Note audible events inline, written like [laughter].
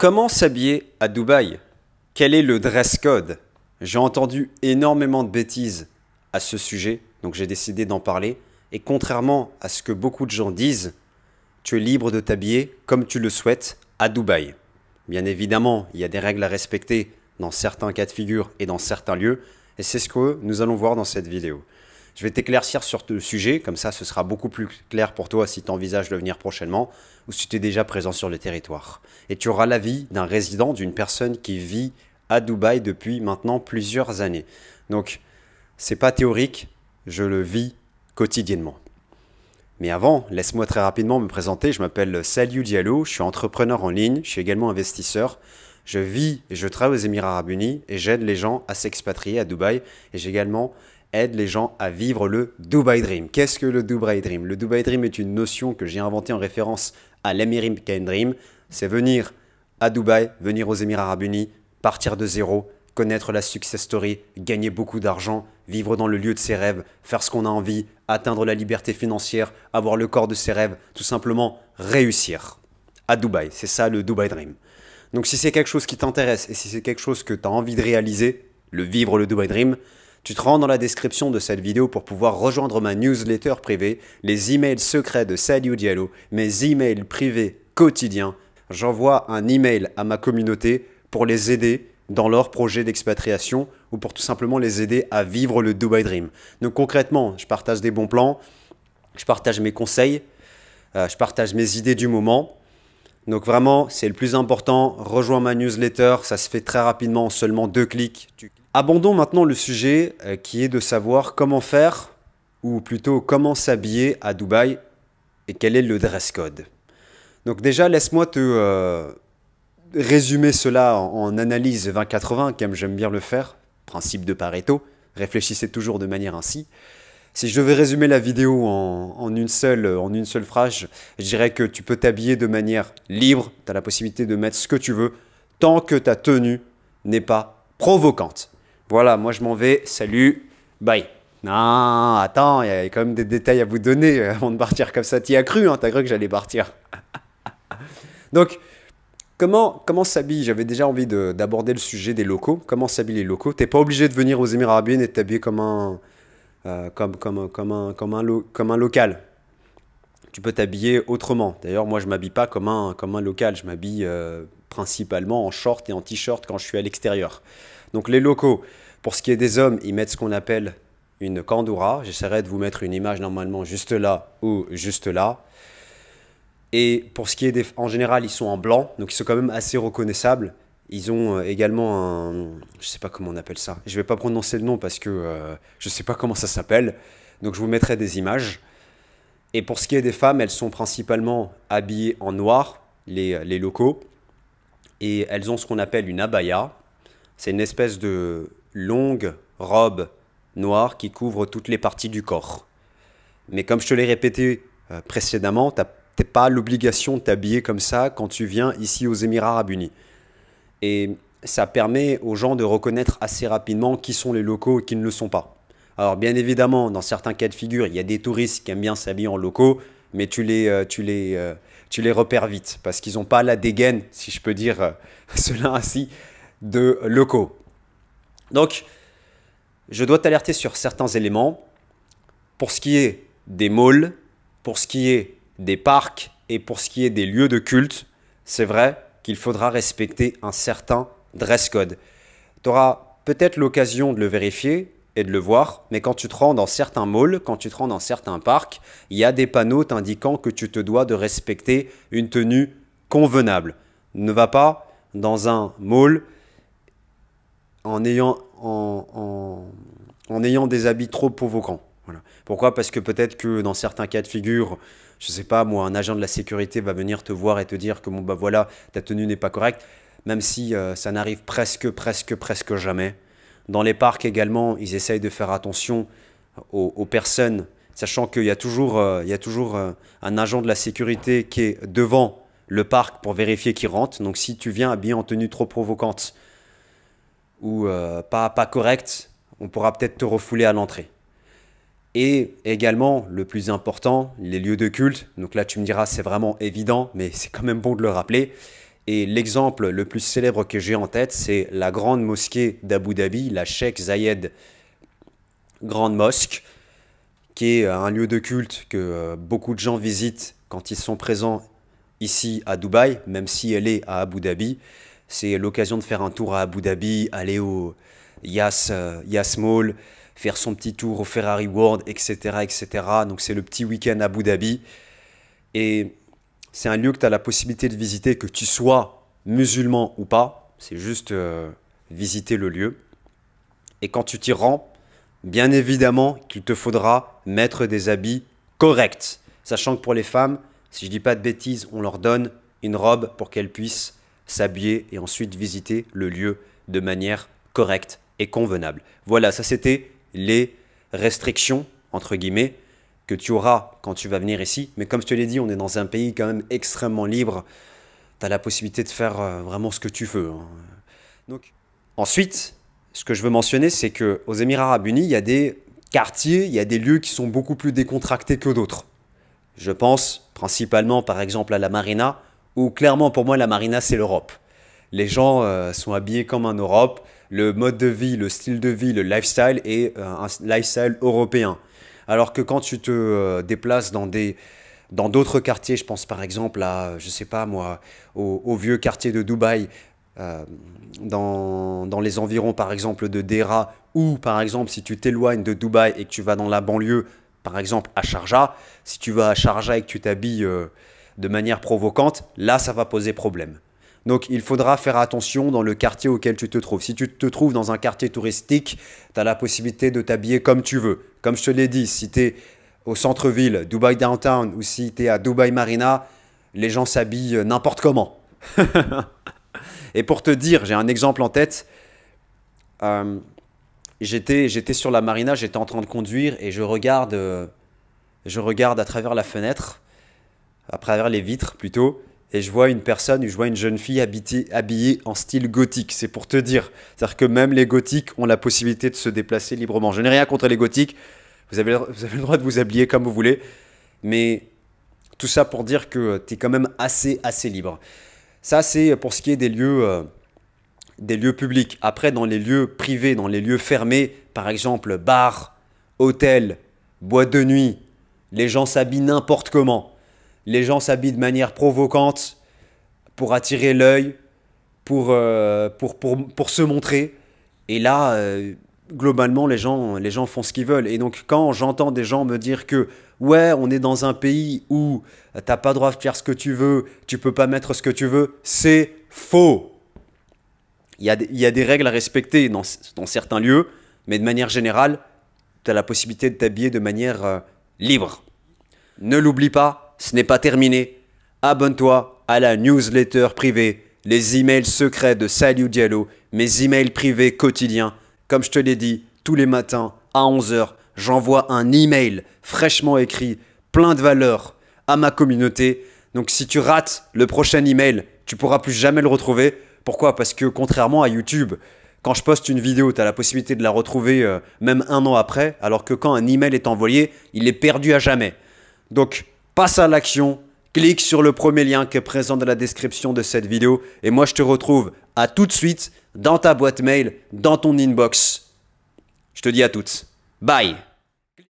Comment s'habiller à Dubaï Quel est le dress code J'ai entendu énormément de bêtises à ce sujet, donc j'ai décidé d'en parler. Et contrairement à ce que beaucoup de gens disent, tu es libre de t'habiller comme tu le souhaites à Dubaï. Bien évidemment, il y a des règles à respecter dans certains cas de figure et dans certains lieux, et c'est ce que nous allons voir dans cette vidéo. Je vais t'éclaircir sur le sujet, comme ça ce sera beaucoup plus clair pour toi si tu envisages de venir prochainement ou si tu es déjà présent sur le territoire. Et tu auras l'avis d'un résident, d'une personne qui vit à Dubaï depuis maintenant plusieurs années. Donc, c'est pas théorique, je le vis quotidiennement. Mais avant, laisse-moi très rapidement me présenter. Je m'appelle Saliou Diallo, je suis entrepreneur en ligne, je suis également investisseur. Je vis et je travaille aux Émirats Arabes Unis et j'aide les gens à s'expatrier à Dubaï. Et j'ai également aide les gens à vivre le Dubai Dream. Qu'est-ce que le Dubai Dream Le Dubai Dream est une notion que j'ai inventée en référence à l'American Dream. C'est venir à Dubaï, venir aux Émirats Arabes Unis, partir de zéro, connaître la success story, gagner beaucoup d'argent, vivre dans le lieu de ses rêves, faire ce qu'on a envie, atteindre la liberté financière, avoir le corps de ses rêves, tout simplement réussir. À Dubaï, c'est ça le Dubai Dream. Donc si c'est quelque chose qui t'intéresse et si c'est quelque chose que tu as envie de réaliser, le vivre le Dubai Dream, tu te rends dans la description de cette vidéo pour pouvoir rejoindre ma newsletter privée, les emails secrets de Sadio Diallo, mes emails privés quotidiens. J'envoie un email à ma communauté pour les aider dans leur projet d'expatriation ou pour tout simplement les aider à vivre le Dubai Dream. Donc concrètement, je partage des bons plans, je partage mes conseils, euh, je partage mes idées du moment. Donc vraiment, c'est le plus important. Rejoins ma newsletter, ça se fait très rapidement, seulement deux clics. Abondons maintenant le sujet euh, qui est de savoir comment faire, ou plutôt comment s'habiller à Dubaï et quel est le dress code. Donc déjà, laisse-moi te euh, résumer cela en, analyse 20-80, comme j'aime bien le faire, principe de Pareto, réfléchissez toujours de manière ainsi. Si je devais résumer la vidéo en, une seule, euh, en une seule phrase, je dirais que tu peux t'habiller de manière libre, tu as la possibilité de mettre ce que tu veux, tant que ta tenue n'est pas provocante. Voilà, moi je m'en vais, salut, bye. Non, attends, il y a quand même des détails à vous donner euh, avant de partir comme ça. T'y as cru, hein, t'as cru que j'allais partir. [laughs] Donc, comment, comment s'habille J'avais déjà envie d'aborder le sujet des locaux. Comment s'habiller les locaux T'es pas obligé de venir aux Émirats Arabes Unis et de t'habiller comme un, euh, comme, comme, comme, un, comme, un comme local. Tu peux t'habiller autrement. D'ailleurs, moi, je m'habille pas comme un, comme un local. Je m'habille euh, principalement en short et en t-shirt quand je suis à l'extérieur. Donc les locaux, pour ce qui est des hommes, ils mettent ce qu'on appelle une candoura. J'essaierai de vous mettre une image normalement juste là ou juste là. Et pour ce qui est des... En général, ils sont en blanc, donc ils sont quand même assez reconnaissables. Ils ont euh, également un... Je sais pas comment on appelle ça. Je ne vais pas prononcer le nom parce que euh, je ne sais pas comment ça s'appelle. Donc je vous mettrai des images. Et pour ce qui est des femmes, elles sont principalement habillées en noir, les, les locaux. Et elles ont ce qu'on appelle une abaya, c'est une espèce de longue robe noire qui couvre toutes les parties du corps. Mais comme je te l'ai répété euh, précédemment, tu n'as pas l'obligation de t'habiller comme ça quand tu viens ici aux Émirats arabes unis. Et ça permet aux gens de reconnaître assez rapidement qui sont les locaux et qui ne le sont pas. Alors bien évidemment, dans certains cas de figure, il y a des touristes qui aiment bien s'habiller en locaux, mais tu les, euh, euh, tu les repères vite parce qu'ils n'ont pas la dégaine, si je peux dire [laughs] cela ainsi, de locaux. Donc, je dois t'alerter sur certains éléments pour ce qui est des malls, pour ce qui est des parcs et pour ce qui est des lieux de culte. C'est vrai qu'il faudra respecter un certain dress code. Tu auras peut-être l'occasion de le vérifier et de le voir, mais quand tu te rends dans certains malls, quand tu te rends dans certains parcs, il y a des panneaux t'indiquant que tu te dois de respecter une tenue convenable. Ne va pas dans un mall en ayant, en, ayant des habits trop provoquants. Voilà. Pourquoi Parce que peut-être que dans certains cas de figure, je ne sais pas, moi, un agent de la sécurité va venir te voir et te dire que bon, bah voilà, ta tenue n'est pas correcte, même si euh, ça n'arrive presque, presque, presque jamais. Dans les parcs également, ils essayent de faire attention aux, personnes, sachant qu'il y a toujours, euh, il y a toujours euh, un agent de la sécurité qui est devant le parc pour vérifier qu'il rentre. Donc si tu viens habillé en tenue trop provocante, ou euh, pas, pas correct, on pourra peut-être te refouler à l'entrée. Et également, le plus important, les lieux de culte. Donc là, tu me diras, c'est vraiment évident, mais [laughs] c'est quand même bon de le rappeler. Et l'exemple le plus célèbre que j'ai en tête, c'est la grande mosquée d'Abu Dhabi, la Sheikh Zayed Grande Mosque, qui est euh, un lieu de culte que euh, beaucoup de gens visitent quand ils sont présents ici à Dubaï, même si elle est à Abu Dhabi. C'est l'occasion de faire un tour à Abu Dhabi, aller au Yas, euh, Yas Mall, faire son petit tour au Ferrari World, etc. etc. Donc c'est le petit week-end à Abu Dhabi. Et c'est un lieu que tu as la possibilité de visiter, que tu sois musulman ou pas. C'est juste euh, visiter le lieu. Et quand tu t'y rends, bien évidemment qu'il te faudra mettre des habits corrects. Sachant que pour les femmes, si je dis pas de bêtises, on leur donne une robe pour qu'elles puissent s'habiller et ensuite visiter le lieu de manière correcte et convenable. Voilà, ça c'était les restrictions, entre guillemets, que tu auras quand tu vas venir ici. Mais comme je te l'ai dit, on est dans un pays quand même extrêmement libre. Tu as la possibilité de faire euh, vraiment ce que tu veux. Hein. Donc, ensuite, ce que je veux mentionner, c'est qu'aux Émirats arabes unis, il y a des quartiers, il y a des lieux qui sont beaucoup plus décontractés que d'autres. Je pense principalement par exemple à la marina, où clairement pour moi la marina c'est l'Europe. Les gens euh, sont habillés comme en Europe, le mode de vie, le style de vie, le lifestyle est euh, un lifestyle européen. Alors que quand tu te euh, déplaces dans des dans d'autres quartiers, je pense par exemple à, je sais pas moi, au, vieux quartier de Dubaï, dans, dans, les environs par exemple de Dera, ou par exemple si tu t'éloignes de Dubaï et que tu vas dans la banlieue, par exemple à Sharjah, si tu vas à Sharjah et que tu t'habilles de manière provocante, là, ça va poser problème. Donc il faudra faire attention dans le quartier auquel tu te trouves. Si tu te trouves dans un quartier touristique, tu as la possibilité de t'habiller comme tu veux. Comme je te l'ai dit, si tu es au centre-ville, Dubaï Downtown, ou si tu es à Dubaï Marina, les gens s'habillent euh, n'importe comment. [laughs] Et pour te dire, j'ai un exemple en tête. Euh, j'étais, j'étais sur la marina, j'étais en train de conduire et je regarde, euh, je regarde à travers la fenêtre à travers les vitres plutôt, et je vois une personne, je vois une jeune fille habillée en style gothique. C'est pour te dire. C'est-à-dire que même les gothiques ont la possibilité de se déplacer librement. Je n'ai rien contre les gothiques. Vous avez, avez le droit de vous habiller comme vous voulez. Mais tout ça pour dire que tu es quand même assez, assez libre. Ça, c'est pour ce qui est des lieux, euh, des lieux publics. Après, dans les lieux privés, dans les lieux fermés, par exemple, bar, hôtel, boîte de nuit, les gens s'habillent n'importe comment. Les gens s'habillent de manière provocante pour attirer l'œil, pour, euh, pour, pour, se montrer. Et là, euh, globalement, les gens, les gens font ce qu'ils veulent. Et donc, quand j'entends des gens me dire que, ouais, on est dans un pays où t'as pas le droit de faire ce que tu veux, tu peux pas mettre ce que tu veux, c'est faux. Il y, a, y des règles à respecter dans, certains lieux, mais de manière générale, tu as la possibilité de t'habiller de manière euh, libre. Ne l'oublie pas, ce n'est pas terminé. Abonne-toi à la newsletter privée, les emails secrets de Salut Diallo, mes emails privés quotidiens. Comme je te l'ai dit, tous les matins à 11h, j'envoie un email fraîchement écrit, plein de valeur à ma communauté. Donc si tu rates le prochain email, tu pourras plus jamais le retrouver. Pourquoi Parce que contrairement à YouTube, quand je poste une vidéo, tu as la possibilité de la retrouver euh, même un an après, alors que quand un email est envoyé, il est perdu à jamais. Donc passe à l'action, clique sur le premier lien qui est présent dans la description de cette vidéo et moi je te retrouve à tout de suite dans ta boîte mail, dans ton inbox. Je te dis à toutes. Bye